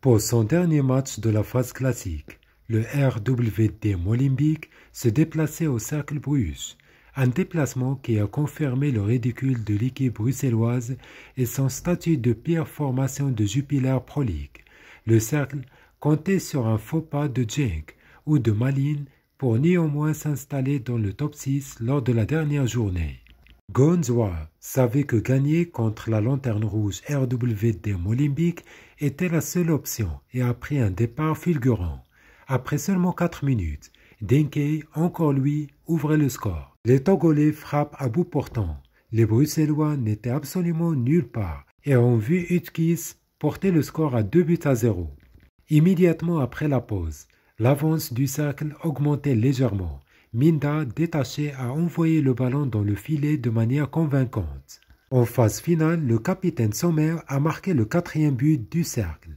Pour son dernier match de la phase classique, le RWD Molimbique se déplaçait au Cercle Bruges, un déplacement qui a confirmé le ridicule de l'équipe bruxelloise et son statut de pire formation de Jupiler Pro League. Le Cercle comptait sur un faux pas de Jenk ou de Maline pour néanmoins s'installer dans le top 6 lors de la dernière journée. Gonzoa savait que gagner contre la lanterne rouge RWD Olympique était la seule option et a pris un départ fulgurant. Après seulement quatre minutes, Denkei, encore lui, ouvrait le score. Les Togolais frappent à bout portant. Les Bruxellois n'étaient absolument nulle part et ont vu Utkis porter le score à deux buts à zéro. Immédiatement après la pause, l'avance du cercle augmentait légèrement Minda, détaché, a envoyé le ballon dans le filet de manière convaincante. En phase finale, le capitaine Sommer a marqué le quatrième but du cercle.